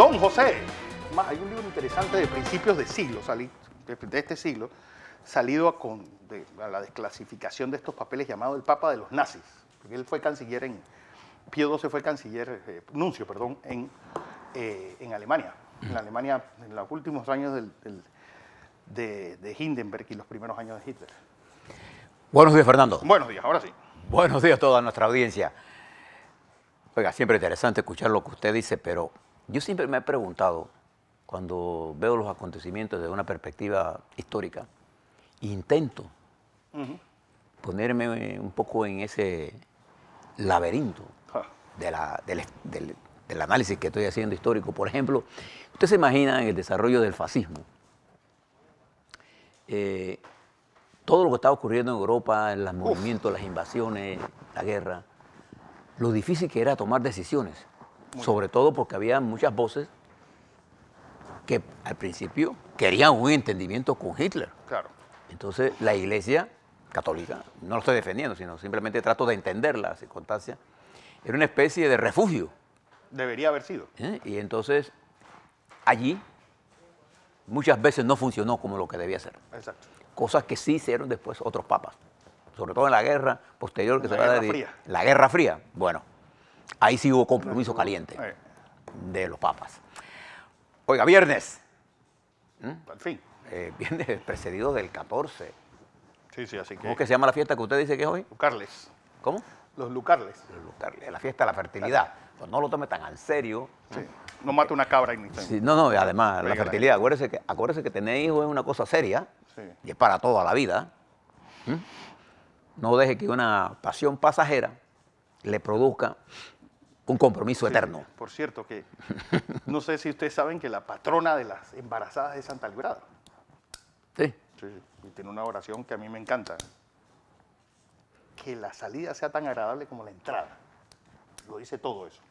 Don José. hay un libro interesante de principios de siglo, de, este siglo, salido a, con, la desclasificación de estos papeles llamado El Papa de los Nazis. Porque él fue canciller en. Pío XII fue canciller, eh, nuncio, perdón, en, eh, en Alemania. En Alemania, en los últimos años de, de Hindenburg y los primeros años de Hitler. Buenos días, Fernando. Buenos días, ahora sí. Buenos días a toda nuestra audiencia. Oiga, siempre interesante escuchar lo que usted dice, pero yo siempre me he preguntado, cuando veo los acontecimientos desde una perspectiva histórica, intento ponerme un poco en ese laberinto del, análisis que estoy haciendo histórico. Por ejemplo, usted se imagina en el desarrollo del fascismo. Eh, todo lo que estaba ocurriendo en Europa, los movimientos, las invasiones, la guerra, lo difícil que era tomar decisiones sobre todo porque había muchas voces que al principio querían un entendimiento con Hitler. Claro. Entonces la iglesia católica, no lo estoy defendiendo, sino simplemente trato de entender la circunstancia, era una especie de refugio. Debería haber sido. ¿Eh? Y entonces allí muchas veces no funcionó como lo que debía ser. Exacto. Cosas que sí hicieron después otros papas, sobre todo en la guerra posterior que se va a La Guerra Fría. La Guerra Fría. Bueno, Ahí sí hubo compromiso caliente de los papas. Oiga, viernes. ¿Mm? Al fin. Eh, viernes precedido del 14. Sí, sí, así que. ¿Cómo que se llama la fiesta que usted dice que es hoy? Lucarles. ¿Cómo? Los Lucarles. Los Lucarles, la fiesta de la fertilidad. Pues no lo tome tan al serio. Sí. No mate una cabra en sí, No, no, además, la fertilidad. Acuérdese que, acuérdese que tener hijos es una cosa seria sí. y es para toda la vida. No deje que una pasión pasajera le produzca un compromiso eterno. Por cierto, que no sé si ustedes saben que la patrona de las embarazadas es Santa Librada. Sí. sí. Y tiene una oración que a mí me encanta. Que la salida sea tan agradable como la entrada. Lo dice todo eso.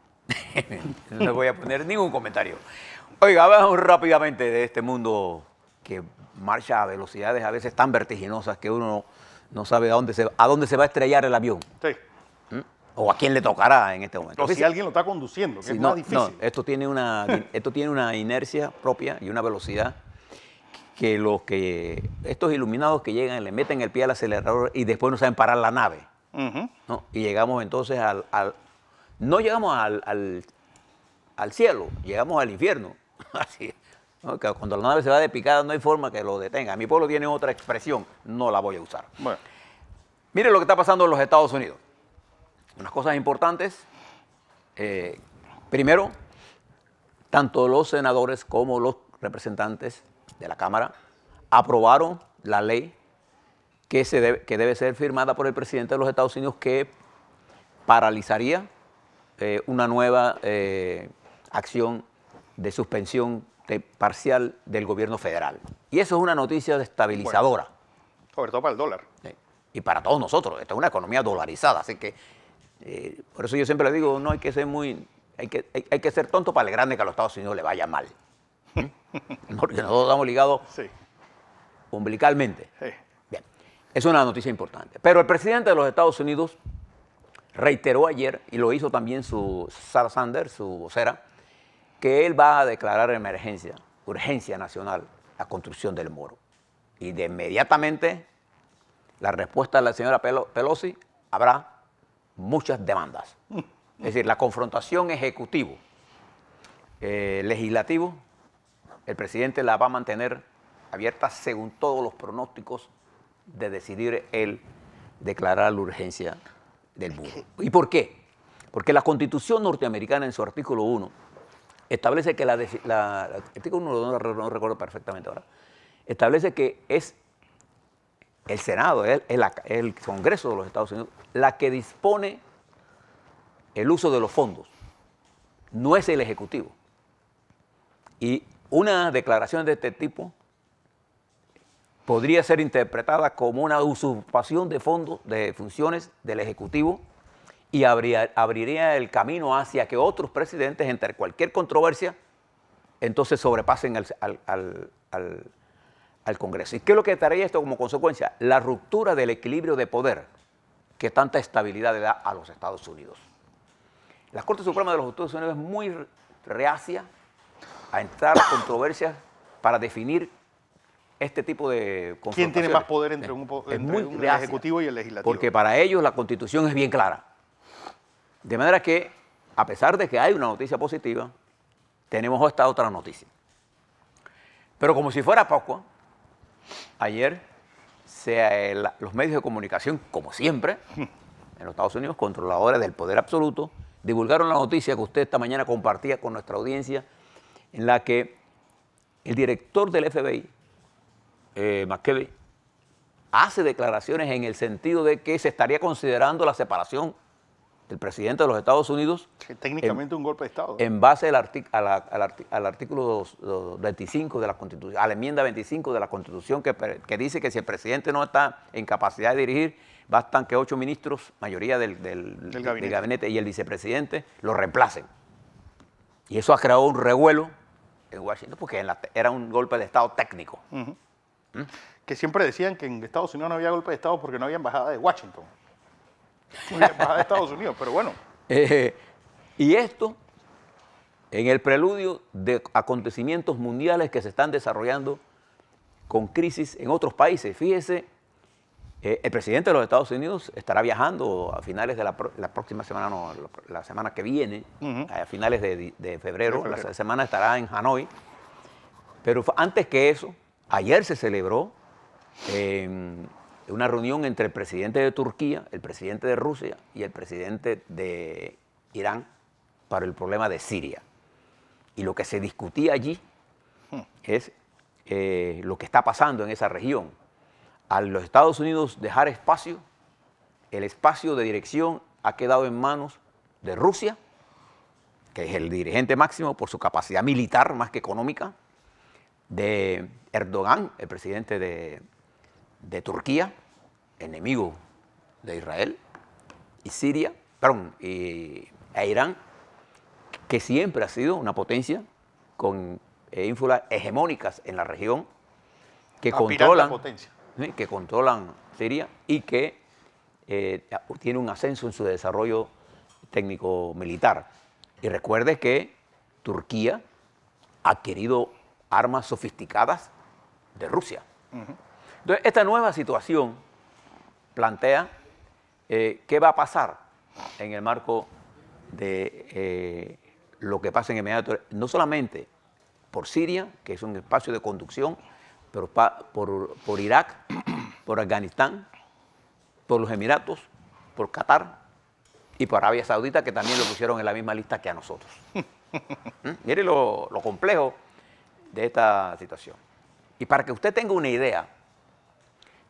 no voy a poner ningún comentario. Oiga, vamos rápidamente de este mundo que marcha a velocidades a veces tan vertiginosas que uno no sabe a dónde se, a dónde se va a estrellar el avión. Sí o a quién le tocará en este momento. si alguien lo está conduciendo, que es difícil. esto tiene una, esto tiene una inercia propia y una velocidad que los que estos iluminados que llegan le meten el pie al acelerador y después no saben parar la nave. ¿no? Y llegamos entonces al, no llegamos al, al, cielo, llegamos al infierno. Así. cuando la nave se va de picada no hay forma que lo detenga. Mi pueblo tiene otra expresión, no la voy a usar. Bueno. Miren lo que está pasando en los Estados Unidos unas cosas importantes. Eh, primero, tanto los senadores como los representantes de la Cámara aprobaron la ley que, se debe, ser firmada por el presidente de los Estados Unidos que paralizaría eh, una nueva eh, acción de suspensión parcial del gobierno federal. Y eso es una noticia destabilizadora. sobre todo para el dólar. Y para todos nosotros. Esta es una economía dolarizada, así que eh, por eso yo siempre le digo, no hay que ser muy, hay que, hay, que ser tonto para grande que a los Estados Unidos le vaya mal. Porque nosotros estamos ligados sí. umbilicalmente. Sí. Bien, es una noticia importante. Pero el presidente de los Estados Unidos reiteró ayer, y lo hizo también su Sarah Sanders, su vocera, que él va a declarar emergencia, urgencia nacional, la construcción del muro. Y de inmediatamente la respuesta de la señora Pelosi habrá muchas demandas. Es decir, la confrontación ejecutivo, eh, legislativo, el presidente la va a mantener abierta según todos los pronósticos de decidir él declarar la urgencia del buro. ¿Y por qué? Porque la Constitución norteamericana en su artículo 1 establece que la, artículo 1 no recuerdo perfectamente ahora, establece que es el Senado, el, Congreso de los Estados Unidos, la que dispone el uso de los fondos, no es el Ejecutivo. Y una declaración de este tipo podría ser interpretada como una usurpación de fondos, de funciones del Ejecutivo y abriría el camino hacia que otros presidentes, entre cualquier controversia, entonces sobrepasen al al Congreso. ¿Y qué es lo que traería esto como consecuencia? La ruptura del equilibrio de poder que tanta estabilidad le da a los Estados Unidos. La Corte Suprema de los Estados Unidos es muy reacia a entrar a controversias para definir este tipo de ¿Quién tiene más poder entre, un, el Ejecutivo y el Legislativo? Porque para ellos la Constitución es bien clara. De manera que, a pesar de que hay una noticia positiva, tenemos esta otra noticia. Pero como si fuera poco, Ayer los medios de comunicación, como siempre, en los Estados Unidos, controladores del poder absoluto, divulgaron la noticia que usted esta mañana compartía con nuestra audiencia, en la que el director del FBI, eh, hace declaraciones en el sentido de que se estaría considerando la separación el presidente de los Estados Unidos. técnicamente un golpe de Estado. En base al, artículo 25 de la Constitución, a la enmienda 25 de la Constitución que, dice que si el presidente no está en capacidad de dirigir, bastan que ocho ministros, mayoría del, gabinete. y el vicepresidente, lo reemplacen. Y eso ha creado un revuelo en Washington porque era un golpe de Estado técnico. ¿Mm? Que siempre decían que en Estados Unidos no había golpe de Estado porque no había embajada de Washington embajada de Estados Unidos, pero bueno. Eh, y esto en el preludio de acontecimientos mundiales que se están desarrollando con crisis en otros países. Fíjese, eh, el presidente de los Estados Unidos estará viajando a finales de la, próxima semana, no, la semana que viene, a finales de, febrero, la semana estará en Hanoi. Pero antes que eso, ayer se celebró una reunión entre el presidente de Turquía, el presidente de Rusia y el presidente de Irán para el problema de Siria. Y lo que se discutía allí hmm. es eh, lo que está pasando en esa región. A los Estados Unidos dejar espacio, el espacio de dirección ha quedado en manos de Rusia, que es el dirigente máximo por su capacidad militar más que económica, de Erdogan, el presidente de Turquía, enemigo de Israel y Siria, perdón, y, e Irán, que siempre ha sido una potencia con eh, ínfulas hegemónicas en la región que controlan, que controlan Siria y que eh, tiene un ascenso en su desarrollo técnico-militar. Y recuerde que Turquía ha adquirido armas sofisticadas de Rusia. Entonces, esta nueva situación plantea eh, qué va a pasar en el marco de eh, lo que pasa en el no solamente por Siria, que es un espacio de conducción, pero por, Irak, por Afganistán, por los Emiratos, por Qatar y por Arabia Saudita, que también lo pusieron en la misma lista que a nosotros. ¿Mm? Mire lo complejo de esta situación. Y para que usted tenga una idea,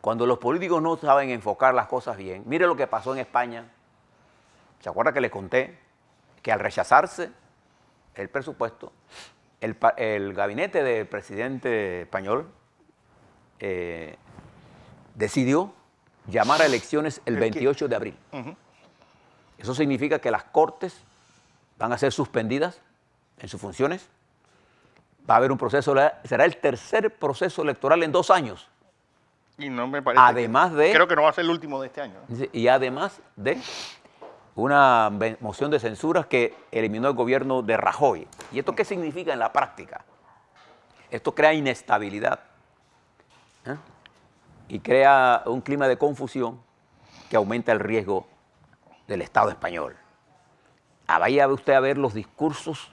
cuando los políticos no saben enfocar las cosas bien, mire lo que pasó en España. ¿Se acuerda que le conté que al rechazarse el presupuesto, el, gabinete del presidente español eh, decidió llamar a elecciones el 28 de abril. Eso significa que las cortes van a ser suspendidas en sus funciones. Va a haber un proceso, será el tercer proceso electoral en dos años. Y no me parece. Además de. Creo que no va a ser el último de este año. Y además de una moción de censuras que eliminó el gobierno de Rajoy. ¿Y esto qué significa en la práctica? Esto crea inestabilidad ¿eh? y crea un clima de confusión que aumenta el riesgo del Estado español. Ah, vaya usted a ver los discursos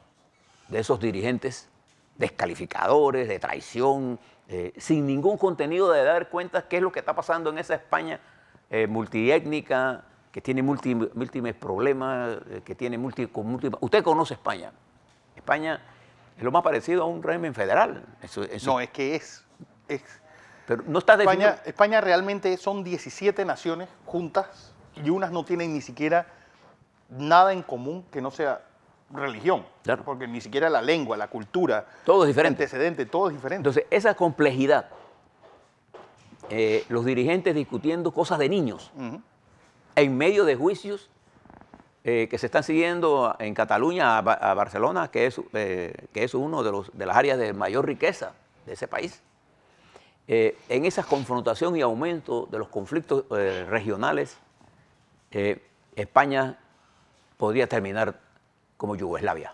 de esos dirigentes descalificadores, de traición, eh, sin ningún contenido de dar cuenta qué es lo que está pasando en esa España eh, multiétnica, que tiene múltiples problemas, eh, que tiene múltiples... usted conoce España. España es lo más parecido a un régimen federal. No, es que es. es. Pero no está España, España realmente son 17 naciones juntas y unas no tienen ni siquiera nada en común que no sea religión, porque ni siquiera la lengua, la cultura, todo diferente. El antecedente, todo es diferente. Entonces, esa complejidad, eh, los dirigentes discutiendo cosas de niños, en medio de juicios eh, que se están siguiendo en Cataluña, a, Barcelona, que es, eh, que es uno de, los, de las áreas de mayor riqueza de ese país. en esa confrontación y aumento de los conflictos regionales, España podría terminar como Yugoslavia.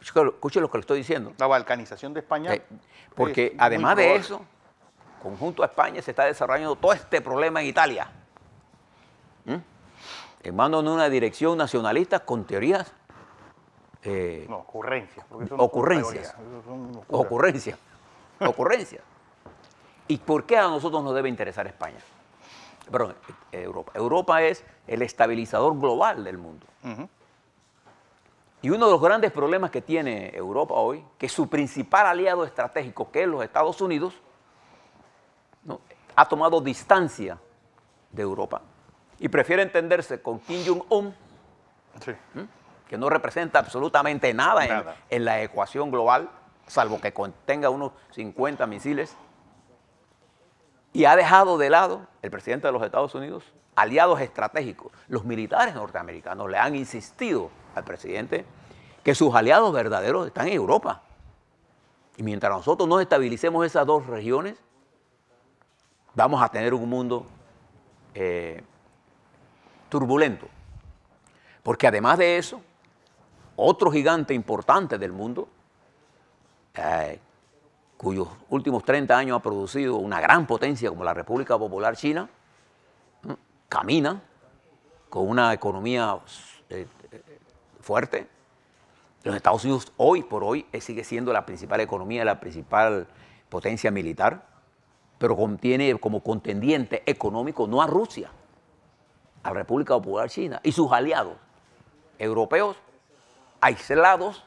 escuchen, lo que le estoy diciendo. La balcanización de España. Eh, porque además de eso, conjunto a España se está desarrollando todo este problema en Italia. ¿Mm? En de una dirección nacionalista con teorías. Eh, no, ocurrencias. ocurrencias. ocurrencias. ocurrencias. ¿Y por qué a nosotros nos debe interesar España? Perdón, eh, Europa. Europa es el estabilizador global del mundo. Y uno de los grandes problemas que tiene Europa hoy, que su principal aliado estratégico, que es los Estados Unidos, ha tomado distancia de Europa y prefiere entenderse con Kim Jong-un, que no representa absolutamente nada, En, en, la ecuación global, salvo que contenga unos 50 misiles, y ha dejado de lado el presidente de los Estados Unidos, aliados estratégicos. Los militares norteamericanos le han insistido al presidente, que sus aliados verdaderos están en Europa. Y mientras nosotros no estabilicemos esas dos regiones, vamos a tener un mundo eh, turbulento. Porque además de eso, otro gigante importante del mundo, eh, cuyos últimos 30 años ha producido una gran potencia como la República Popular China, camina con una economía eh, fuerte. Los Estados Unidos hoy por hoy sigue siendo la principal economía, la principal potencia militar, pero contiene como contendiente económico no a Rusia, a la República Popular China y sus aliados europeos aislados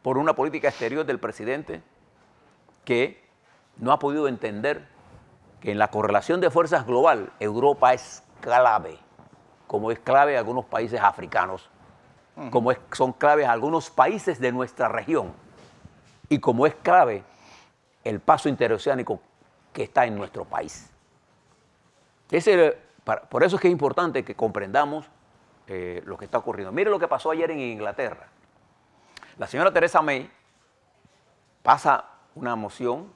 por una política exterior del presidente que no ha podido entender que en la correlación de fuerzas global Europa es clave, como es clave algunos países africanos como son claves algunos países de nuestra región y como es clave el paso interoceánico que está en nuestro país. Eh, por eso es que es importante que comprendamos eh, lo que está ocurriendo. Mire lo que pasó ayer en Inglaterra. La señora Teresa May pasa una moción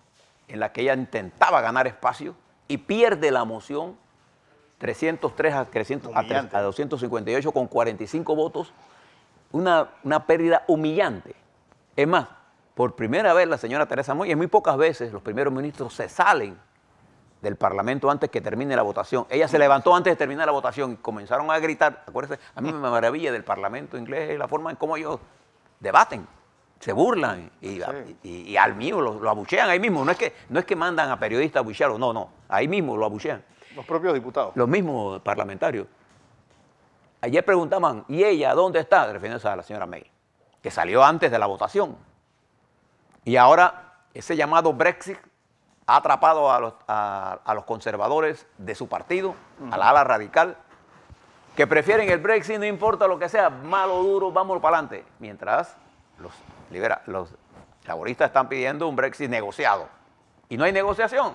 en la que ella intentaba ganar espacio y pierde la moción 303 a 258 con 45 votos una, pérdida humillante. Es más, por primera vez la señora Teresa y muy pocas veces los primeros ministros se salen del Parlamento antes que termine la votación. Ella se levantó antes de terminar la votación y comenzaron a gritar. Acuérdense, a mí me maravilla del Parlamento inglés la forma en cómo ellos debaten, se burlan y, al mío lo, abuchean ahí mismo. No es, que, no es que mandan a periodistas a abuchearlo, no, no, ahí mismo lo abuchean. Los propios diputados. Los mismos parlamentarios. Ayer preguntaban, ¿y ella dónde está? Refiriéndose a la señora May, que salió antes de la votación. Y ahora ese llamado Brexit ha atrapado a los, conservadores de su partido, a la ala radical, que prefieren el Brexit, no importa lo que sea, malo, duro, vamos para adelante. Mientras los laboristas están pidiendo un Brexit negociado. Y no hay negociación.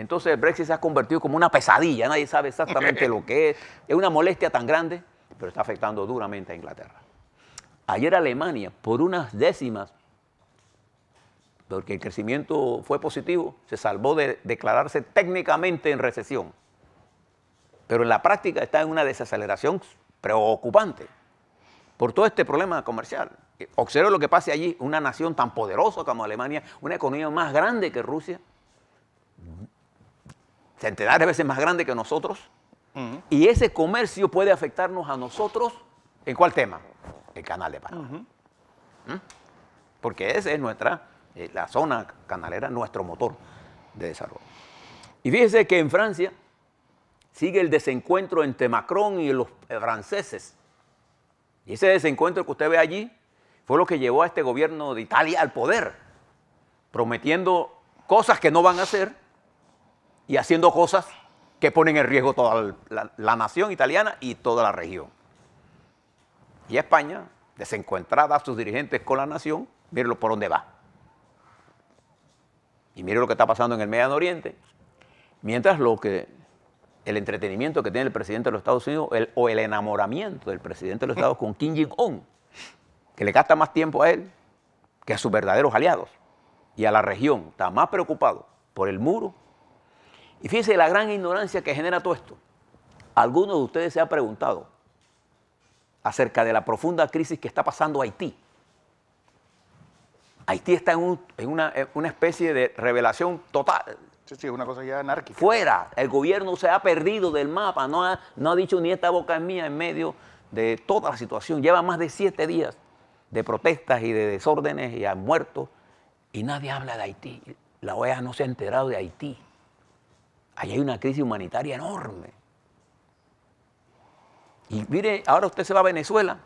Entonces el Brexit se ha convertido como una pesadilla, nadie sabe exactamente lo que es. Es una molestia tan grande, pero está afectando duramente a Inglaterra. Ayer Alemania, por unas décimas, porque el crecimiento fue positivo, se salvó de declararse técnicamente en recesión. Pero en la práctica está en una desaceleración preocupante por todo este problema comercial. Observe lo que pasa allí, una nación tan poderosa como Alemania, una economía más grande que Rusia, centenares de veces más grande que nosotros. Y ese comercio puede afectarnos a nosotros, ¿en cuál tema? El canal de Panamá. ¿Mm? Porque esa es nuestra, eh, la zona canalera, nuestro motor de desarrollo. Y fíjese que en Francia sigue el desencuentro entre Macron y los franceses. Y ese desencuentro que usted ve allí fue lo que llevó a este gobierno de Italia al poder, prometiendo cosas que no van a hacer y haciendo cosas que ponen en riesgo toda la, nación italiana y toda la región. Y España, desencuentrada a sus dirigentes con la nación, mírenlo por dónde va. Y mire lo que está pasando en el Medio Oriente. Mientras lo que el entretenimiento que tiene el presidente de los Estados Unidos o el enamoramiento del presidente de los Estados con Kim Jong-un, que le gasta más tiempo a él que a sus verdaderos aliados y a la región, está más preocupado por el muro y fíjense la gran ignorancia que genera todo esto. Algunos de ustedes se han preguntado acerca de la profunda crisis que está pasando Haití. Haití está en, una, especie de revelación total. Sí, sí, es una cosa ya anárquica. Fuera, el gobierno se ha perdido del mapa, no ha, dicho ni esta boca mía en medio de toda la situación. Lleva más de siete días de protestas y de desórdenes y han muerto y nadie habla de Haití. La OEA no se ha enterado de Haití allí hay una crisis humanitaria enorme. Y mire, ahora usted se va a Venezuela.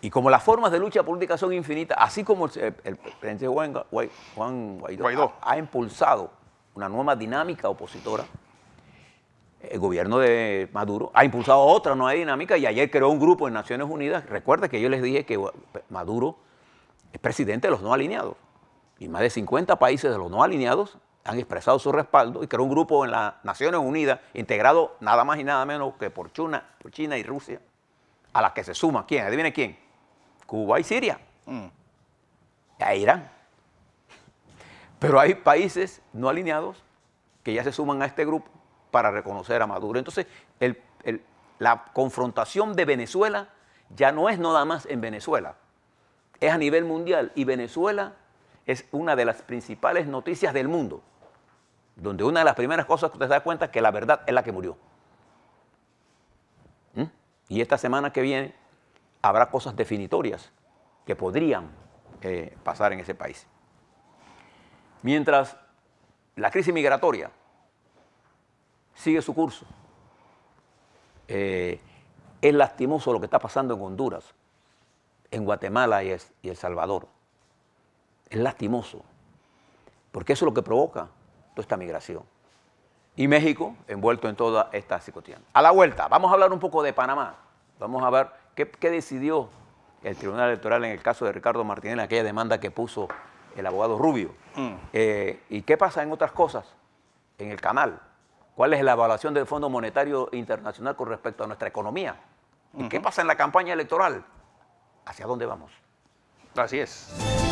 Y como las formas de lucha política son infinitas, así como el, presidente Juan, Guaidó, Ha, ha, impulsado una nueva dinámica opositora, el gobierno de Maduro ha impulsado otra nueva dinámica y ayer creó un grupo en Naciones Unidas. Recuerda que yo les dije que Maduro es presidente de los no alineados y más de 50 países de los no alineados han expresado su respaldo y creó un grupo en las Naciones Unidas integrado nada más y nada menos que por China, China y Rusia, a las que se suma quién, adivine quién, Cuba y Siria, mm. Irán. Pero hay países no alineados que ya se suman a este grupo para reconocer a Maduro. Entonces, la confrontación de Venezuela ya no es nada más en Venezuela, es a nivel mundial y Venezuela es una de las principales noticias del mundo donde una de las primeras cosas que usted se da cuenta es que la verdad es la que murió. ¿Mm? Y esta semana que viene habrá cosas definitorias que podrían eh, pasar en ese país. Mientras la crisis migratoria sigue su curso, eh, es lastimoso lo que está pasando en Honduras, en Guatemala y El Salvador. Es lastimoso, porque eso es lo que provoca toda esta migración. Y México envuelto en toda esta psicotía. A la vuelta, vamos a hablar un poco de Panamá. Vamos a ver qué, decidió el Tribunal Electoral en el caso de Ricardo Martínez, aquella demanda que puso el abogado Rubio. Mm. Eh, ¿Y qué pasa en otras cosas? En el canal. ¿Cuál es la evaluación del Fondo Monetario Internacional con respecto a nuestra economía? ¿Y qué pasa en la campaña electoral? ¿Hacia dónde vamos? Así es.